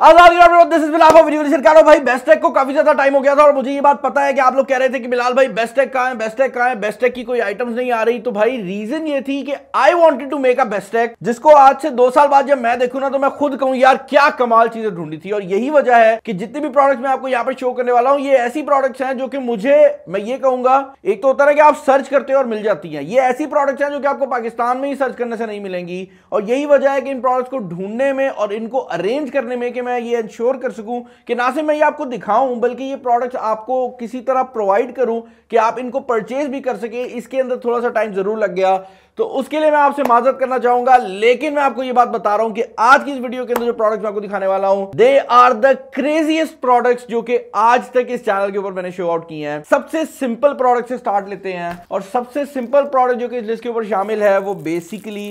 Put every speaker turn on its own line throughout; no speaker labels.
this video कह रहा भाई को काफी ज्यादा टाइम हो गया था और मुझे ये बात पता है कि आप लोग कह रहे थे कि बिलाल भाई बेस्टेक कहा है बेस्टेक कहा है बेस्टेक की कोई आइटम्स नहीं आ रही तो भाई रीजन ये थी कि I wanted to make a बेस्टेक जिसको आज से दो साल बाद जब मैं देखू ना तो मैं खुद कहूं यार क्या कमाल चीजें ढूंढी थी और यही वजह है कि जितने भी प्रोडक्ट मैं आपको यहाँ पर शो करने वाला हूँ ये ऐसी प्रोडक्ट्स हैं जो कि मुझे मैं ये कहूंगा एक तो होता है कि आप सर्च करते हो और मिल जाती है ये ऐसी प्रोडक्ट्स हैं जो कि आपको पाकिस्तान में ही सर्च करने से नहीं मिलेंगी और यही वजह है कि इन प्रोडक्ट्स को ढूंढने में और इनको अरेंज करने में कि मैं ये इंश्योर कर सकूं कि ना सिर्फ मैं ये आपको दिखाऊं बल्कि ये प्रोडक्ट्स आपको किसी तरह प्रोवाइड करूं कि आप इनको परचेज भी कर सके इसके अंदर थोड़ा सा टाइम ज़रूर लग गया तो उसके लिए मैं आपसे माजत करना चाहूंगा लेकिन मैं आपको ये बात बता रहा हूं कि आज की इस वीडियो के अंदर जो प्रोडक्ट्स मैं आपको दिखाने वाला हूं they are the craziest products जो कि आज तक इस चैनल के ऊपर मैंने शो आउट किए हैं सबसे सिंपल प्रोडक्ट से स्टार्ट लेते हैं और सबसे सिंपल प्रोडक्ट जो कि इस लिस्ट के ऊपर शामिल है वो बेसिकली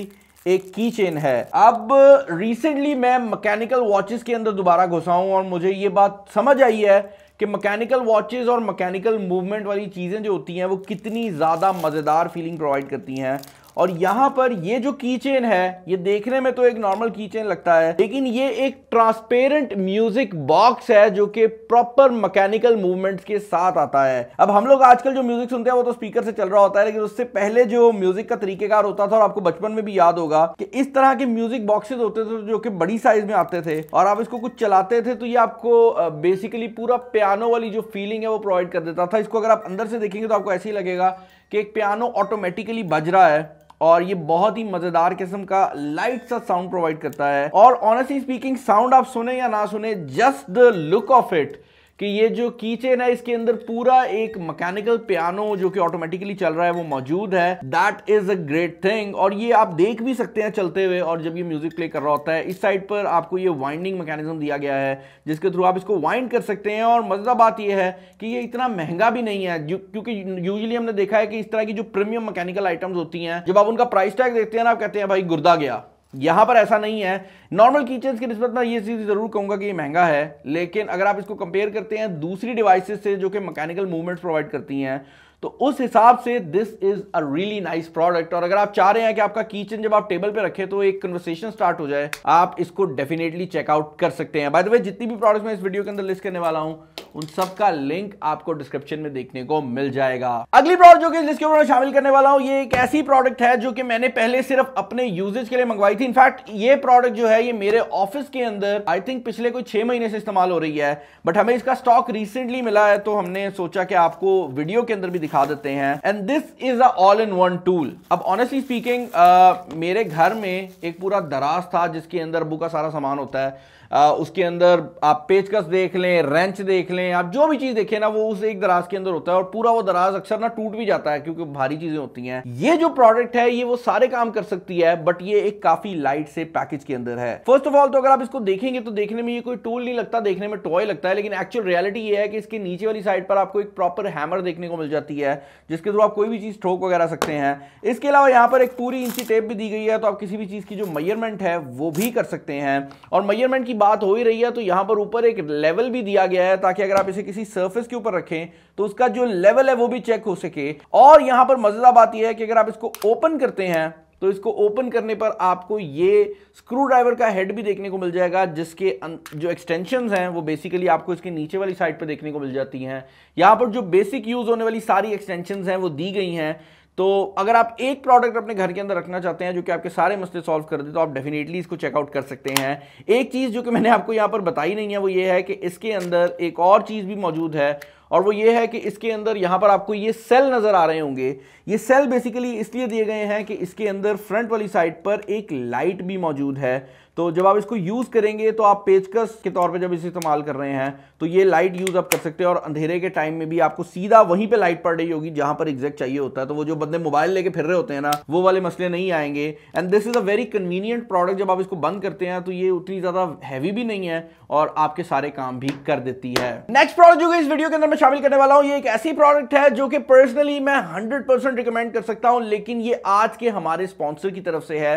एक की चेन है अब रिसेंटली मैं मैकेनिकल वॉचेस के अंदर दोबारा घुसा हूं और मुझे ये बात समझ आई है कि मैकेनिकल वॉचेस और मैकेनिकल मूवमेंट वाली चीज़ें जो होती हैं वो कितनी ज़्यादा मज़ेदार फीलिंग प्रोवाइड करती हैं और यहाँ पर ये जो की चेन है ये देखने में तो एक नॉर्मल की चेन लगता है लेकिन ये एक ट्रांसपेरेंट म्यूजिक बॉक्स है जो कि प्रॉपर मैकेनिकल मूवमेंट्स के साथ आता है अब हम लोग आजकल जो म्यूजिक सुनते हैं वो तो स्पीकर से चल रहा होता है लेकिन उससे पहले जो म्यूजिक का तरीकेकार होता था और आपको बचपन में भी याद होगा कि इस तरह के म्यूजिक बॉक्सेस होते थे जो कि बड़ी साइज में आते थे और आप इसको कुछ चलाते थे तो ये आपको बेसिकली पूरा पियानो वाली जो फीलिंग है वो प्रोवाइड कर देता था इसको अगर आप अंदर से देखेंगे तो आपको ऐसे ही लगेगा कि एक पियानो ऑटोमेटिकली बज रहा है और ये बहुत ही मजेदार किस्म का लाइट सा साउंड प्रोवाइड करता है और ऑनेस्टली स्पीकिंग साउंड आप सुने या ना सुने just the look of it कि ये जो कीचेन है इसके अंदर पूरा एक मैकेनिकल पियानो जो कि ऑटोमेटिकली चल रहा है वो मौजूद है that is a great thing और ये आप देख भी सकते हैं चलते हुए और जब ये म्यूजिक प्ले कर रहा होता है इस साइड पर आपको ये वाइंडिंग मैकेनिज्म दिया गया है जिसके थ्रू आप इसको वाइंड कर सकते हैं और मजा बात यह है कि ये इतना महंगा भी नहीं है क्योंकि यूजली हमने देखा है कि इस तरह की जो प्रीमियम मैकेनिकल आइटम्स होती हैं जब आप उनका प्राइस टैग देखते हैं ना आप कहते हैं भाई गुर्दा गया यहां पर ऐसा नहीं है नॉर्मल कीचेंस की नस्बत मैं ये चीज़ ज़रूर कहूंगा कि ये महंगा है लेकिन अगर आप इसको कंपेयर करते हैं दूसरी डिवाइसेस से जो कि मैकेनिकल मूवमेंट्स प्रोवाइड करती हैं तो उस हिसाब से this is a really nice product और अगर आप चाह रहे हैं कि आपका किचन जब आप टेबल पे रखें तो एक कन्वर्सेशन स्टार्ट हो जाए आप इसको डेफिनेटली चेकआउट कर सकते हैं बाय द वे जितनी भी प्रोडक्ट्स मैं इस वीडियो के अंदर लिस्ट करने वाला हूँ उन सबका लिंक आपको डिस्क्रिप्शन में देखने को मिल जाएगा अगली प्रोडक्ट जो कि जिसके के ऊपर शामिल करने वाला हूँ ये एक ऐसी प्रोडक्ट है जो कि मैंने पहले सिर्फ अपने यूजेज के लिए मंगवाई थी इनफैक्ट ये प्रोडक्ट जो है ये मेरे ऑफिस के अंदर आई थिंक पिछले कोई छह महीने से इस्तेमाल हो रही है बट हमें इसका स्टॉक रिसेंटली मिला है तो हमने सोचा कि आपको वीडियो के अंदर भी दिखा देते हैं and this is a all in one tool अब ऑनेस्टली स्पीकिंग मेरे घर में एक पूरा दराज था जिसके अंदर बुका सारा सामान होता है आ, उसके अंदर आप पेचकस देख लें रेंच देख लें आप जो भी चीज़ देखें ना वो उस एक दराज के अंदर होता है और पूरा वो दराज अक्सर ना टूट भी जाता है क्योंकि भारी चीज़ें होती हैं ये जो प्रोडक्ट है ये वो सारे काम कर सकती है बट ये एक काफ़ी लाइट से पैकेज के अंदर है फर्स्ट ऑफ ऑल तो अगर आप इसको देखेंगे तो देखने में ये कोई टूल नहीं लगता देखने में टॉय लगता है लेकिन एक्चुअल रियलिटी ये है कि इसके नीचे वाली साइड पर आपको एक प्रॉपर हैमर देखने को मिल जाती है जिसके थ्रू आप कोई भी चीज़ ठोक वगैरह सकते हैं इसके अलावा यहाँ पर एक पूरी इंची टेप भी दी गई है तो आप किसी भी चीज़ की जो मेजरमेंट है वो भी कर सकते हैं और मेजरमेंट की बात हो ही रही है तो यहां पर ऊपर एक लेवल भी दिया गया है ताकि अगर आप इसे किसी सर्फेस के ऊपर रखें तो उसका जो लेवल है वो भी चेक हो सके और यहां पर मजेदार बात यह है कि अगर आप इसको ओपन करते हैं तो इसको ओपन करने पर आपको ये स्क्रू ड्राइवर का हेड भी देखने को मिल जाएगा जिसके अं-, जो एक्सटेंशन हैं वो बेसिकली आपको इसके नीचे वाली साइड पर देखने को मिल जाती हैं यहाँ पर जो बेसिक यूज होने वाली सारी एक्सटेंशन हैं वो दी गई हैं तो अगर आप एक प्रोडक्ट अपने घर के अंदर रखना चाहते हैं जो कि आपके सारे मसले सॉल्व कर दे तो आप डेफिनेटली इसको चेकआउट कर सकते हैं एक चीज़ जो कि मैंने आपको यहां पर बताई नहीं है वो ये है कि इसके अंदर एक और चीज़ भी मौजूद है और वो ये है कि इसके अंदर यहां पर आपको ये सेल नज़र आ रहे होंगे ये सेल बेसिकली इसलिए दिए गए हैं कि इसके अंदर फ्रंट वाली साइड पर एक लाइट भी मौजूद है तो जब आप इसको यूज करेंगे तो आप पेचकस के तौर पे जब इसे इस्तेमाल कर रहे हैं तो ये लाइट यूज आप कर सकते हैं और अंधेरे के टाइम में भी आपको सीधा वहीं पे लाइट पड़ रही होगी जहां पर एग्जैक्ट चाहिए होता है तो वो जो बंदे मोबाइल लेके फिर रहे होते हैं ना वो वाले मसले नहीं आएंगे and this is a very convenient product जब आप इसको बंद करते हैं तो ये उतनी ज्यादा हैवी भी नहीं है और आपके सारे काम भी कर देती है नेक्स्ट प्रोडक्ट जो इस वीडियो के अंदर मैं शामिल करने वाला हूँ ये एक ऐसी प्रोडक्ट है जो कि पर्सनली मैं हंड्रेड परसेंट रिकमेंड कर सकता हूँ लेकिन ये आज के हमारे स्पॉन्सर की तरफ से है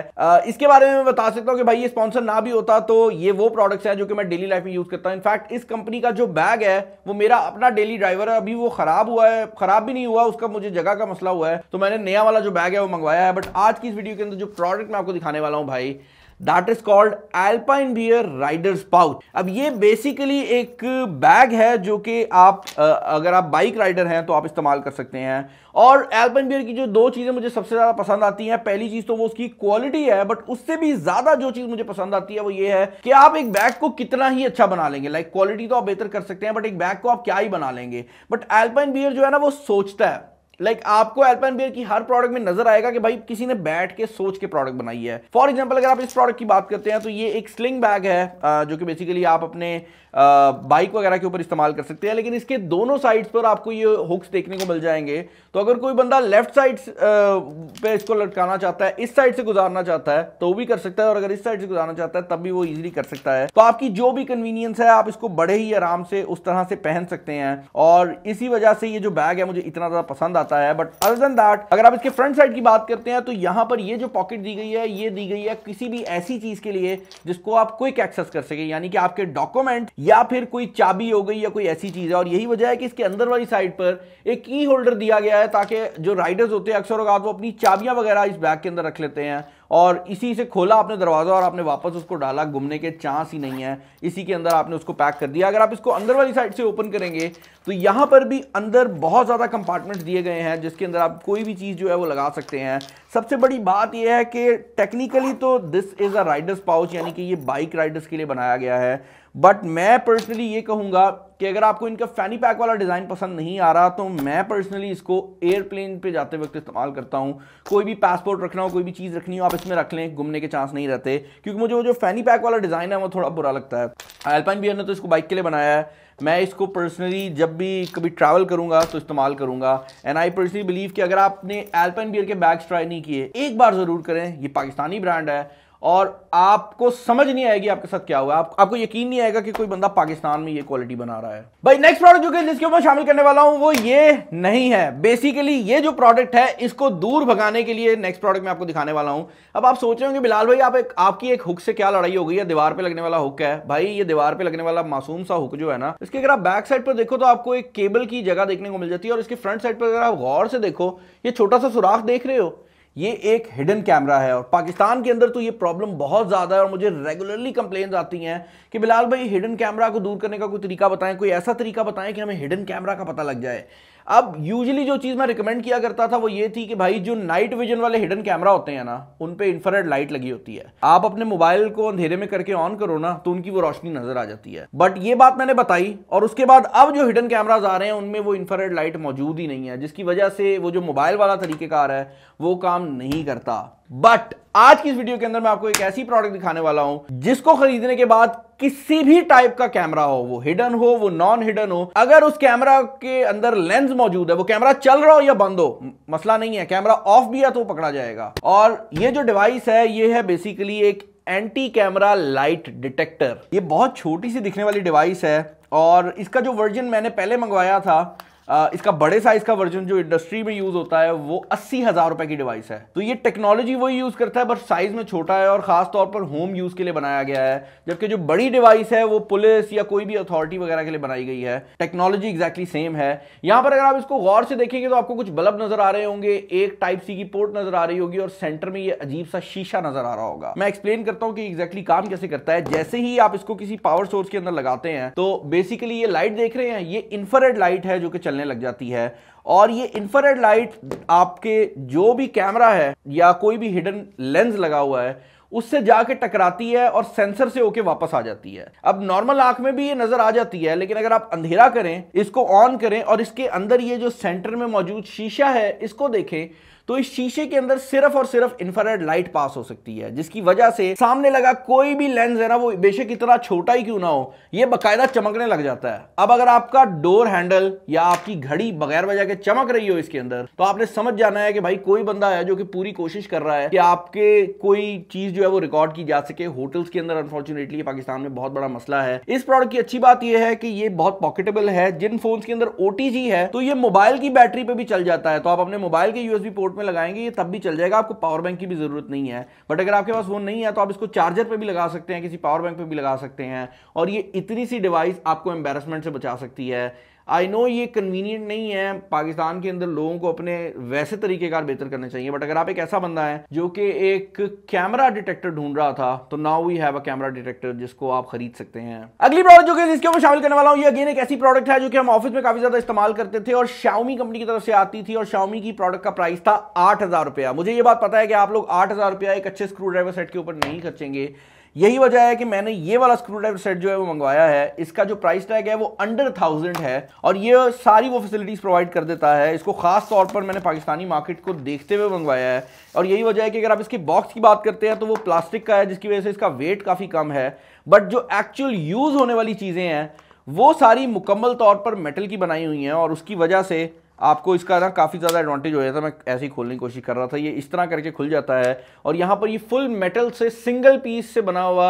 इसके बारे में बता सकता हूँ कि भाई ये स्पॉन्सर ना भी होता तो ये वो प्रोडक्ट्स हैं जो कि मैं डेली लाइफ में यूज़ करता हूँ इनफैक्ट इस कंपनी का जो बैग है वो मेरा अपना डेली ड्राइवर है अभी वो ख़राब हुआ है ख़राब भी नहीं हुआ उसका मुझे जगह का मसला हुआ है तो मैंने नया वाला जो बैग है वो मंगवाया है बट आज की इस वीडियो के अंदर जो प्रोडक्ट मैं आपको दिखाने वाला हूँ भाई that is called Alpine Bear riders pouch अब ये बेसिकली एक बैग है जो कि आप अगर आप बाइक राइडर हैं तो आप इस्तेमाल कर सकते हैं और एल्पाइन बियर की जो दो चीज़ें मुझे सबसे ज़्यादा पसंद आती हैं पहली चीज़ तो वो उसकी क्वालिटी है बट उससे भी ज़्यादा जो चीज़ मुझे पसंद आती है वो ये है कि आप एक बैग को कितना ही अच्छा बना लेंगे लाइक like, क्वालिटी तो आप बेहतर कर सकते हैं बट एक बैग को आप क्या ही बना लेंगे बट एल्पाइन बियर जो है ना वो सोचता है लाइक like, आपको एल्पन बियर की हर प्रोडक्ट में नजर आएगा कि भाई किसी ने बैठ के सोच के प्रोडक्ट बनाई है फॉर एग्जाम्पल अगर आप इस प्रोडक्ट की बात करते हैं तो ये एक स्लिंग बैग है जो कि बेसिकली आप अपने बाइक वगैरह के ऊपर इस्तेमाल कर सकते हैं लेकिन इसके दोनों साइड्स पर आपको ये हुक्स देखने को मिल जाएंगे तो अगर कोई बंदा लेफ्ट साइड पे इसको लटकाना चाहता है इस साइड से गुजारना चाहता है तो वो भी कर सकता है और अगर इस साइड से गुजारना चाहता है तब भी वो इजिली कर सकता है तो आपकी जो भी कन्वीनियंस है आप इसको बड़े ही आराम से उस तरह से पहन सकते हैं और इसी वजह से ये जो बैग है मुझे इतना ज़्यादा पसंद आता है बट अदर देन दैट अगर आप इसके फ्रंट साइड की बात करते हैं तो यहाँ पर ये जो पॉकेट दी गई है ये दी गई है किसी भी ऐसी चीज़ के लिए जिसको आप क्विक एक्सेस कर सके यानी कि आपके डॉक्यूमेंट या फिर कोई चाबी हो गई या कोई ऐसी चीज़ है और यही वजह है कि इसके अंदर वाली साइड पर एक की होल्डर दिया गया है ताकि जो राइडर्स होते हैं अक्सर वो अपनी चाबियां वगैरह इस बैग के अंदर रख लेते हैं और इसी से खोला आपने दरवाज़ा और आपने वापस उसको डाला घूमने के चांस ही नहीं है इसी के अंदर आपने उसको पैक कर दिया अगर आप इसको अंदर वाली साइड से ओपन करेंगे तो यहां पर भी अंदर बहुत ज़्यादा कंपार्टमेंट दिए गए हैं जिसके अंदर आप कोई भी चीज़ जो है वो लगा सकते हैं सबसे बड़ी बात यह है कि टेक्निकली तो this is a riders pouch यानी कि ये बाइक राइडर्स के लिए बनाया गया है बट मैं पर्सनली ये कहूंगा कि अगर आपको इनका फैनी पैक वाला डिज़ाइन पसंद नहीं आ रहा तो मैं पर्सनली इसको एयरप्लेन पे जाते वक्त इस्तेमाल करता हूं कोई भी पासपोर्ट रखना हो कोई भी चीज़ रखनी हो आप इसमें रख लें घूमने के चांस नहीं रहते क्योंकि मुझे वो जो फैनी पैक वाला डिज़ाइन है वो थोड़ा बुरा लगता है एल्पाइन बियर ने तो इसको बाइक के लिए बनाया है मैं इसको पर्सनली जब भी कभी ट्रैवल करूंगा तो इस्तेमाल करूंगा एंड आई पर्सनली बिलीव कि अगर आपने एल्पाइन बियर के बैग्स ट्राई नहीं किए एक बार ज़रूर करें ये पाकिस्तानी ब्रांड है और आपको समझ नहीं आएगी आपके साथ क्या हुआ आप, आपको यकीन नहीं आएगा कि कोई बंदा पाकिस्तान में ये क्वालिटी बना रहा है भाई नेक्स्ट प्रोडक्ट जो कि जिसके ऊपर शामिल करने वाला हूं वो ये नहीं है बेसिकली ये जो प्रोडक्ट है इसको दूर भगाने के लिए नेक्स्ट प्रोडक्ट में आपको दिखाने वाला हूं अब आप सोच रहे होंगे बिलाल भाई आप एक आपकी एक हुक से क्या लड़ाई हो गई है दीवार पर लगने वाला हुक है भाई ये दीवार पर लगने वाला मासूम सा हुक जो है ना इसके अगर आप बैक साइड पर देखो तो आपको एक केबल की जगह देखने को मिल जाती है और इसके फ्रंट साइड पर अगर आप गौर से देखो ये छोटा सा सुराख देख रहे हो ये एक हिडन कैमरा है और पाकिस्तान के अंदर तो ये प्रॉब्लम बहुत ज़्यादा है और मुझे रेगुलरली कंप्लेन आती हैं कि बिलाल भाई हिडन कैमरा को दूर करने का कोई तरीका बताएं कोई ऐसा तरीका बताएं कि हमें हिडन कैमरा का पता लग जाए अब यूजली जो चीज़ मैं रिकमेंड किया करता था वो ये थी कि भाई जो नाइट विजन वाले हिडन कैमरा होते हैं ना उन पे इंफ्रारेड लाइट लगी होती है आप अपने मोबाइल को अंधेरे में करके ऑन करो ना तो उनकी वो रोशनी नजर आ जाती है बट ये बात मैंने बताई और उसके बाद अब जो हिडन कैमराज आ रहे हैं उनमें वो इंफ्रारेड लाइट मौजूद ही नहीं है जिसकी वजह से वो जो मोबाइल वाला तरीकेकार है वो काम नहीं करता बट आज की इस वीडियो के अंदर मैं आपको एक ऐसी प्रोडक्ट दिखाने वाला हूं जिसको खरीदने के बाद किसी भी टाइप का कैमरा हो वो हिडन हो वो नॉन हिडन हो अगर उस कैमरा के अंदर लेंस मौजूद है वो कैमरा चल रहा हो या बंद हो मसला नहीं है कैमरा ऑफ भी है तो पकड़ा जाएगा और ये जो डिवाइस है ये है बेसिकली एक एंटी कैमरा लाइट डिटेक्टर ये बहुत छोटी सी दिखने वाली डिवाइस है और इसका जो वर्जन मैंने पहले मंगवाया था इसका बड़े साइज का वर्जन जो इंडस्ट्री में यूज होता है वो अस्सी हजार रुपए की डिवाइस है तो ये टेक्नोलॉजी वही यूज करता है बस साइज में छोटा है और खास तौर पर होम यूज के लिए बनाया गया है जबकि जो बड़ी डिवाइस है वो पुलिस या कोई भी अथॉरिटी वगैरह के लिए बनाई गई है टेक्नोलॉजी एग्जैक्टली सेम है यहां पर अगर आप इसको गौर से देखेंगे तो आपको कुछ बल्ब नजर आ रहे होंगे एक टाइप सी की पोर्ट नजर आ रही होगी और सेंटर में ये अजीब सा शीशा नजर आ रहा होगा मैं एक्सप्लेन करता हूँ कि एग्जैक्टली काम कैसे करता है जैसे ही आप इसको किसी पावर सोर्स के अंदर लगाते हैं तो बेसिकली ये लाइट देख रहे हैं ये इंफ्रेड लाइट है जो कि चलने होने लग जाती है और ये इंफ्रारेड लाइट आपके जो भी कैमरा है या कोई भी हिडन लेंस लगा हुआ है उससे जाके टकराती है और सेंसर से होके वापस आ जाती है अब नॉर्मल आंख में भी ये नजर आ जाती है लेकिन अगर आप अंधेरा करें इसको ऑन करें और इसके अंदर ये जो सेंटर में मौजूद शीशा है इसको देखें तो इस शीशे के अंदर सिर्फ और सिर्फ इंफ्रारेड लाइट पास हो सकती है जिसकी वजह से सामने लगा कोई भी लेंस है ना वो बेशक इतना छोटा ही क्यों ना हो ये बाकायदा चमकने लग जाता है अब अगर आपका डोर हैंडल या आपकी घड़ी बगैर वजह के चमक रही हो इसके अंदर तो आपने समझ जाना है कि भाई कोई बंदा है जो कि पूरी कोशिश कर रहा है कि आपके कोई चीज जो है वो रिकॉर्ड की जा सके होटल्स के अंदर अनफॉर्चुनेटली पाकिस्तान में बहुत बड़ा मसला है इस प्रोडक्ट की अच्छी बात यह है कि ये बहुत पॉकेटेबल है जिन फोन के अंदर ओटीजी है तो ये मोबाइल की बैटरी पे भी चल जाता है तो आप अपने मोबाइल के यूएसबी पोर्ट पोर्ट में लगाएंगे ये तब भी चल जाएगा आपको पावर बैंक की भी ज़रूरत नहीं है बट अगर आपके पास वो नहीं है तो आप इसको चार्जर पर भी लगा सकते हैं किसी पावर बैंक पर भी लगा सकते हैं और ये इतनी सी डिवाइस आपको एम्बेरसमेंट से बचा सकती है आई नो ये कन्वीनियंट नहीं है पाकिस्तान के अंदर लोगों को अपने वैसे तरीकेकार बेहतर करने चाहिए बट अगर आप एक ऐसा बंदा है जो कि एक कैमरा डिटेक्टर ढूंढ रहा था तो now we have a camera detector जिसको आप खरीद सकते हैं अगली प्रोडक्ट जो कि जिसके मैं शामिल करने वाला हूँ ये अगेन एक ऐसी प्रोडक्ट है जो कि हम ऑफिस में काफी ज्यादा इस्तेमाल करते थे और शाउमी कंपनी की तरफ से आती थी और शाउमी की प्रोडक्ट का प्राइस था आठ रुपया मुझे ये बात पता है कि आप लोग आठ रुपया एक अच्छे स्क्रू ड्राइवर सेट के ऊपर नहीं खर्चेंगे यही वजह है कि मैंने ये वाला स्क्रू ड्राइवर सेट जो है वो मंगवाया है इसका जो प्राइस टैग है वो अंडर थाउजेंड है और ये सारी वो फैसिलिटीज प्रोवाइड कर देता है इसको खास तौर पर मैंने पाकिस्तानी मार्केट को देखते हुए मंगवाया है और यही वजह है कि अगर आप इसकी बॉक्स की बात करते हैं तो वो प्लास्टिक का है जिसकी वजह से इसका वेट काफ़ी कम है बट जो एक्चुअल यूज़ होने वाली चीज़ें हैं वो सारी मुकम्मल तौर पर मेटल की बनाई हुई हैं और उसकी वजह से आपको इसका ना काफ़ी ज़्यादा एडवांटेज हो जाता है मैं ऐसे ही खोलने की कोशिश कर रहा था ये इस तरह करके खुल जाता है और यहाँ पर ये फुल मेटल से सिंगल पीस से बना हुआ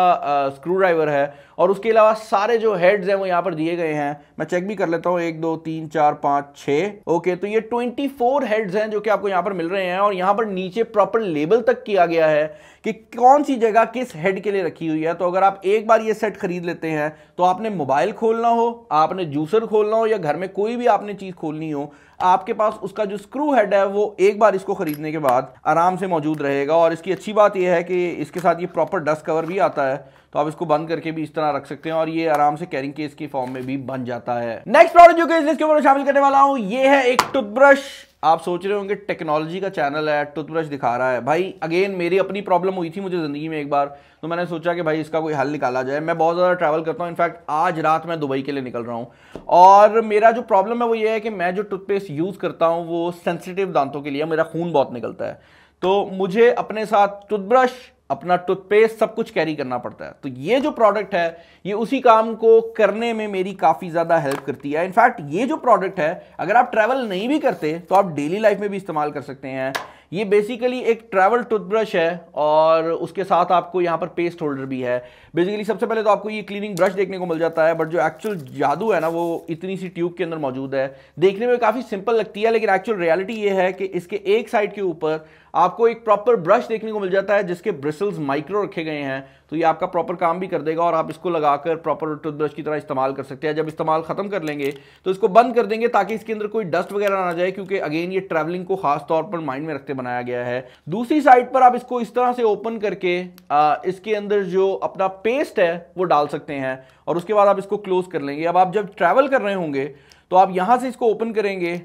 स्क्रू ड्राइवर है और उसके अलावा सारे जो हेड्स हैं वो यहाँ पर दिए गए हैं मैं चेक भी कर लेता हूँ एक दो तीन चार पाँच छः ओके तो ये ट्वेंटी फोर हेड्स हैं जो कि आपको यहाँ पर मिल रहे हैं और यहाँ पर नीचे प्रॉपर लेबल तक किया गया है कि कौन सी जगह किस हेड के लिए रखी हुई है तो अगर आप एक बार ये सेट खरीद लेते हैं तो आपने मोबाइल खोलना हो आपने जूसर खोलना हो या घर में कोई भी आपने चीज़ खोलनी हो आपके पास उसका जो स्क्रू हेड है वो एक बार इसको खरीदने के बाद आराम से मौजूद रहेगा और इसकी अच्छी बात यह है कि इसके साथ ये प्रॉपर डस्ट कवर भी आता है तो आप इसको बंद करके भी इस तरह रख सकते हैं और ये आराम से कैरिंग केस की फॉर्म में भी बन जाता है नेक्स्ट प्रोडक्ट जो कि के ऊपर शामिल करने वाला हूँ ये है एक टूथब्रश आप सोच रहे होंगे टेक्नोलॉजी का चैनल है टूथब्रश दिखा रहा है भाई अगेन मेरी अपनी प्रॉब्लम हुई थी मुझे ज़िंदगी में एक बार तो मैंने सोचा कि भाई इसका कोई हल निकाला जाए मैं बहुत ज़्यादा ट्रैवल करता हूँ इनफैक्ट आज रात मैं दुबई के लिए निकल रहा हूँ और मेरा जो प्रॉब्लम है वो ये है कि मैं जो टूथपेस्ट यूज़ करता हूँ वो सेंसिटिव दांतों के लिए मेरा खून बहुत निकलता है तो मुझे अपने साथ टूथब्रश अपना टूथपेस्ट सब कुछ कैरी करना पड़ता है तो ये जो प्रोडक्ट है ये उसी काम को करने में मेरी काफ़ी ज़्यादा हेल्प करती है इनफैक्ट ये जो प्रोडक्ट है अगर आप ट्रैवल नहीं भी करते तो आप डेली लाइफ में भी इस्तेमाल कर सकते हैं ये बेसिकली एक ट्रैवल टूथब्रश है और उसके साथ आपको यहाँ पर पेस्ट होल्डर भी है बेसिकली सबसे पहले तो आपको ये क्लीनिंग ब्रश देखने को मिल जाता है बट जो एक्चुअल जादू है ना वो इतनी सी ट्यूब के अंदर मौजूद है देखने में काफ़ी सिंपल लगती है लेकिन एक्चुअल रियलिटी ये है कि इसके एक साइड के ऊपर आपको एक प्रॉपर ब्रश देखने को मिल जाता है जिसके ब्रिसल्स माइक्रो रखे गए हैं तो ये आपका प्रॉपर काम भी कर देगा और आप इसको लगाकर प्रॉपर टूथब्रश की तरह इस्तेमाल कर सकते हैं जब इस्तेमाल खत्म कर लेंगे तो इसको बंद कर देंगे ताकि इसके अंदर कोई डस्ट वगैरह ना जाए क्योंकि अगेन ये ट्रैवलिंग को खास तौर पर माइंड में रखते बनाया गया है दूसरी साइड पर आप इसको इस तरह से ओपन करके आ, इसके अंदर जो अपना पेस्ट है वो डाल सकते हैं और उसके बाद आप इसको क्लोज कर लेंगे अब आप जब ट्रैवल कर रहे होंगे तो आप यहाँ से इसको ओपन करेंगे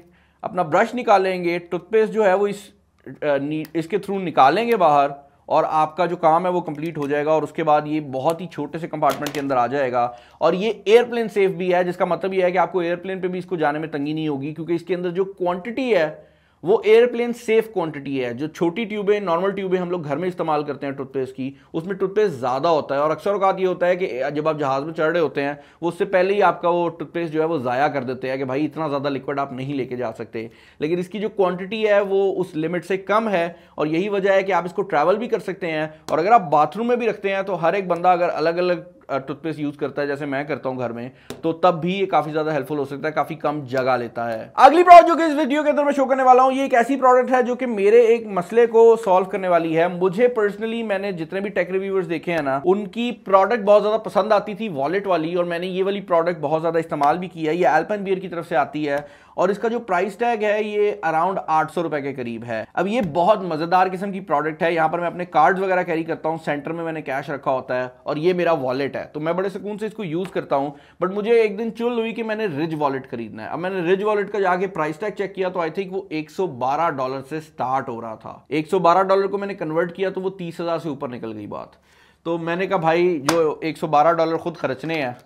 अपना ब्रश निकालेंगे टूथपेस्ट जो है वो इस इसके थ्रू निकालेंगे बाहर और आपका जो काम है वो कंप्लीट हो जाएगा और उसके बाद ये बहुत ही छोटे से कंपार्टमेंट के अंदर आ जाएगा और ये एयरप्लेन सेफ भी है जिसका मतलब ये है कि आपको एयरप्लेन पे भी इसको जाने में तंगी नहीं होगी क्योंकि इसके अंदर जो क्वांटिटी है वो एयरप्लेन सेफ क्वांटिटी है जो छोटी ट्यूबें नॉर्मल ट्यूबें हम लोग घर में इस्तेमाल करते हैं टूथपेस्ट की उसमें टूथपेस्ट ज़्यादा होता है और अक्सर अवकात ये होता है कि जब आप जहाज़ में चढ़ रहे होते हैं वो उससे पहले ही आपका वो टूथपेस्ट जो है वो ज़ाया कर देते हैं कि भाई इतना ज़्यादा लिक्विड आप नहीं लेके जा सकते लेकिन इसकी जो क्वान्टिटी है वो उस लिमिट से कम है और यही वजह है कि आप इसको ट्रैवल भी कर सकते हैं और अगर आप बाथरूम में भी रखते हैं तो हर एक बंदा अगर अलग अलग टूथपेस्ट यूज करता है जैसे मैं करता हूं घर में तो तब भी ये काफी ज्यादा हेल्पफुल हो सकता है काफी कम जगह लेता है अगली प्रोडक्ट जो कि इस वीडियो के अंदर मैं शो करने वाला हूं ये एक ऐसी प्रोडक्ट है जो कि मेरे एक मसले को सॉल्व करने वाली है मुझे पर्सनली मैंने जितने भी टेक रिव्यूअर्स देखे हैं ना उनकी प्रोडक्ट बहुत ज्यादा पसंद आती थी वॉलेट वाली और मैंने ये वाली प्रोडक्ट बहुत ज्यादा इस्तेमाल भी किया है ये एल्पन बियर की तरफ से आती है और इसका जो प्राइस टैग है ये अराउंड आठ सौ रुपए के करीब है अब ये बहुत मजेदार किस्म की प्रोडक्ट है यहां पर मैं अपने कार्ड्स वगैरह कैरी करता हूं सेंटर में मैंने कैश रखा होता है और ये मेरा वॉलेट है है तो मैं बड़े सुकून से इसको यूज़ करता हूं बट मुझे एक दिन चुल हुई कि मैंने रिज वॉलेट खरीदना है अब मैंने रिज वॉलेट का जाके प्राइस टैग चेक किया तो आई थिंक वो 112 डॉलर से स्टार्ट हो रहा था 112 डॉलर को मैंने कन्वर्ट किया तो वो तीस से ऊपर निकल गई बात तो मैंने कहा भाई जो एक डॉलर खुद खर्चने हैं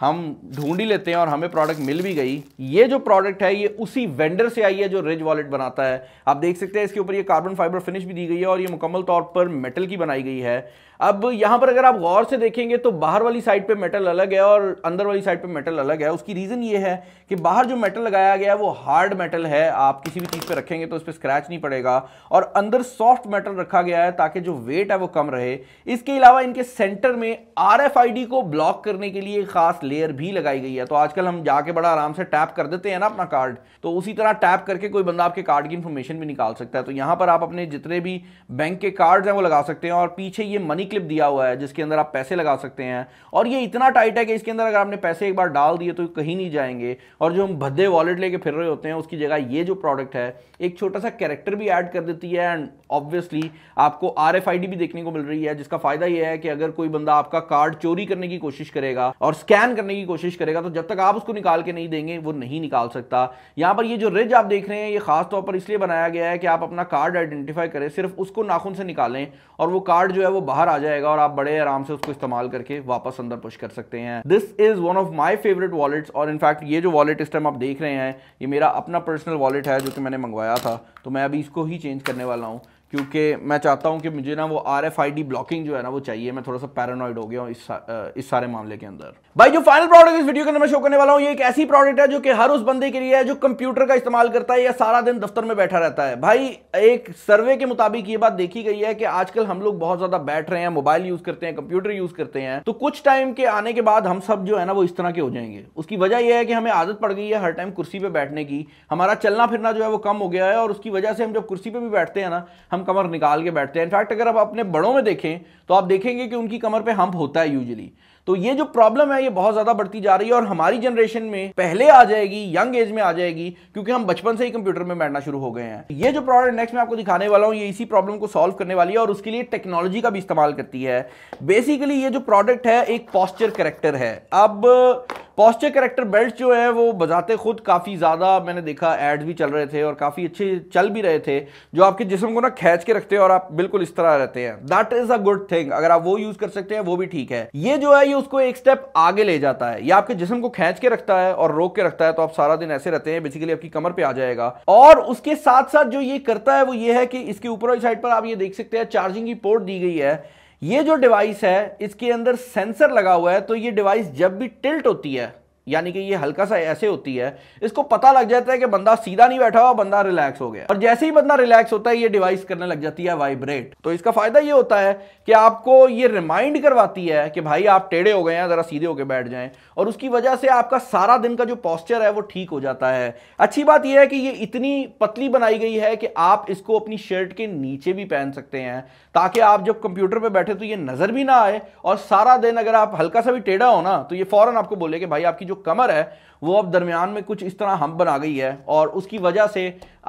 हम ढूंढ ही लेते हैं और हमें प्रोडक्ट मिल भी गई ये जो प्रोडक्ट है ये उसी वेंडर से आई है जो रिज वॉलेट बनाता है आप देख सकते हैं इसके ऊपर ये कार्बन फाइबर फिनिश भी दी गई है और ये मुकम्मल तौर पर मेटल की बनाई गई है अब यहां पर अगर आप गौर से देखेंगे तो बाहर वाली साइड पे मेटल अलग है और अंदर वाली साइड पे मेटल अलग है उसकी रीज़न ये है कि बाहर जो मेटल लगाया गया है वो हार्ड मेटल है आप किसी भी चीज़ पे रखेंगे तो उस पर स्क्रैच नहीं पड़ेगा और अंदर सॉफ्ट मेटल रखा गया है ताकि जो वेट है वो कम रहे इसके अलावा इनके सेंटर में आर को ब्लॉक करने के लिए खास लेयर भी लगाई गई है तो आजकल हम जाके बड़ा आराम से टैप कर देते हैं ना अपना कार्ड तो उसी तरह टैप करके कोई बंदा आपके कार्ड की इंफॉर्मेशन भी निकाल सकता है तो यहां पर आप अपने जितने भी बैंक के कार्ड है वो लगा सकते हैं और पीछे ये मनी क्लिप दिया हुआ है जिसके अंदर आप पैसे लगा सकते हैं और ये इतना टाइट है कि इसके अंदर अगर आपने पैसे एक बार डाल दिए तो कहीं नहीं जाएंगे और जो हम भद्दे वॉलेट लेके फिर रहे होते हैं उसकी जगह ये जो प्रोडक्ट है एक छोटा सा कैरेक्टर भी ऐड कर देती है एंड ऑब्वियसली आपको आर भी देखने को मिल रही है जिसका फायदा यह है कि अगर कोई बंदा आपका कार्ड चोरी करने की कोशिश करेगा और स्कैन करने की कोशिश करेगा तो जब तक आप उसको निकाल के नहीं देंगे वो नहीं निकाल सकता यहां पर ये जो रिज आप देख रहे हैं ये खास तौर पर इसलिए बनाया गया है कि आप अपना कार्ड आइडेंटिफाई करें सिर्फ उसको नाखून से निकालें और वो कार्ड जो है वो बाहर आ जाएगा और आप बड़े आराम से उसको इस्तेमाल करके वापस अंदर पुश कर सकते हैं this is one of my favourite wallet और इनफैक्ट ये जो वॉलेट इस टाइम आप देख रहे हैं ये मेरा अपना पर्सनल वॉलेट है जो कि मैंने मंगवाया था तो मैं अभी इसको ही चेंज करने वाला हूँ क्योंकि मैं चाहता हूं कि मुझे ना वो R F I D blocking जो है ना वो चाहिए मैं थोड़ा सा पैरानॉइड हो गया हूँ इस, सा, इस सारे मामले के अंदर भाई जो फाइनल प्रोडक्ट इस वीडियो के अंदर मैं शो करने वाला हूं ये एक ऐसी प्रोडक्ट है जो कि हर उस बंदे के लिए है जो कंप्यूटर का इस्तेमाल करता है या सारा दिन दफ्तर में बैठा रहता है भाई एक सर्वे के मुताबिक ये बात देखी गई है कि आजकल हम लोग बहुत ज्यादा बैठ रहे हैं मोबाइल यूज करते हैं कंप्यूटर यूज करते हैं तो कुछ टाइम के आने के बाद हम सब जो है ना वो इस तरह के हो जाएंगे उसकी वजह यह है कि हमें आदत पड़ गई है हर टाइम कुर्सी पर बैठने की हमारा चलना फिरना जो है वो कम हो गया है और उसकी वजह से हम जब कुर्सी पर भी बैठते हैं ना हम हम कमर निकाल के बैठते हैं इनफैक्ट अगर आप अपने बड़ों में देखें तो आप देखेंगे कि उनकी कमर पे हम्प होता है यूजली तो ये जो प्रॉब्लम है ये बहुत ज़्यादा बढ़ती जा रही है और हमारी जनरेशन में पहले आ जाएगी यंग एज में आ जाएगी क्योंकि हम बचपन से ही कंप्यूटर में बैठना शुरू हो गए हैं तो ये जो प्रोडक्ट नेक्स्ट मैं आपको दिखाने वाला हूँ ये इसी प्रॉब्लम को सॉल्व करने वाली है और उसके लिए टेक्नोलॉजी का भी इस्तेमाल करती है बेसिकली ये जो प्रोडक्ट है एक पॉस्चर करेक्टर है अब पॉस्टर करेक्टर बेल्ट जो है वो बजाते खुद काफ़ी ज़्यादा मैंने देखा एड्स भी चल रहे थे और काफ़ी अच्छे चल भी रहे थे जो आपके जिसम को ना खींच के रखते हैं और आप बिल्कुल इस तरह रहते हैं that is a good thing अगर आप वो यूज़ कर सकते हैं वो भी ठीक है ये जो है ये उसको एक स्टेप आगे ले जाता है या आपके जिसम को खींच के रखता है और रोक के रखता है तो आप सारा दिन ऐसे रहते हैं बेसिकली आपकी कमर पर आ जाएगा और उसके साथ साथ जो ये करता है वो ये है कि इसके ऊपर साइड पर आप ये देख सकते हैं चार्जिंग की पोर्ट दी गई है ये जो डिवाइस है इसके अंदर सेंसर लगा हुआ है तो ये डिवाइस जब भी टिल्ट होती है यानी कि ये हल्का सा ऐसे होती है इसको पता लग जाता है कि बंदा सीधा नहीं बैठा हुआ बंदा रिलैक्स हो गया और जैसे ही बंदा रिलैक्स होता है ये डिवाइस करने लग जाती है वाइब्रेट तो इसका फायदा ये होता है कि आपको ये रिमाइंड करवाती है कि भाई आप टेढ़े हो गए हैं जरा सीधे होकर बैठ जाए और उसकी वजह से आपका सारा दिन का जो पॉस्चर है वो ठीक हो जाता है अच्छी बात यह है कि ये इतनी पतली बनाई गई है कि आप इसको अपनी शर्ट के नीचे भी पहन सकते हैं ताकि आप जब कंप्यूटर पर बैठे तो ये नजर भी ना आए और सारा दिन अगर आप हल्का सा भी टेढ़ा हो ना तो ये फौरन आपको बोले कि भाई आपकी जो कमर है वो अब दरमियान में कुछ इस तरह हम बना गई है और उसकी वजह से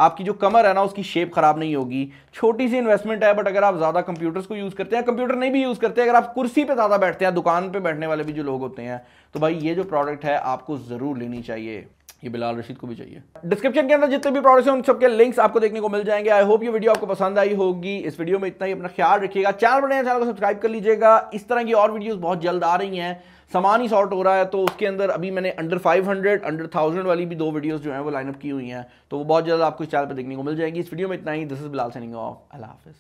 आपकी जो कमर है ना उसकी शेप ख़राब नहीं होगी छोटी सी इन्वेस्टमेंट है बट अगर आप ज़्यादा कंप्यूटर्स को यूज़ करते हैं कंप्यूटर नहीं भी यूज़ करते अगर आप कुर्सी पे ज़्यादा बैठते हैं दुकान पे बैठने वाले भी जो लोग होते हैं तो भाई ये जो प्रोडक्ट है आपको ज़रूर लेनी चाहिए ये बिलाल रशीद को भी चाहिए डिस्क्रिप्शन के अंदर जितने भी प्रोडक्ट्स हैं उन सबके लिंक्स आपको देखने को मिल जाएंगे आई होप ये वीडियो आपको पसंद आई होगी इस वीडियो में इतना ही अपना ख्याल रखिएगा चैनल बनाया चैनल को सब्सक्राइब कर लीजिएगा इस तरह की और वीडियोस बहुत जल्द आ रही हैं सामान ही शॉर्ट हो रहा है तो उसके अंदर अभी मैंने अंडर 500 अंडर 1000 वाली भी दो वीडियोस जो हैं वो लाइनअप की हुई हैं तो वो बहुत जल्द आपको इस चैनल पर देखने को मिल जाएगी इस वीडियो में इतना ही this is Bilal signing off अल्लाह हाफिज़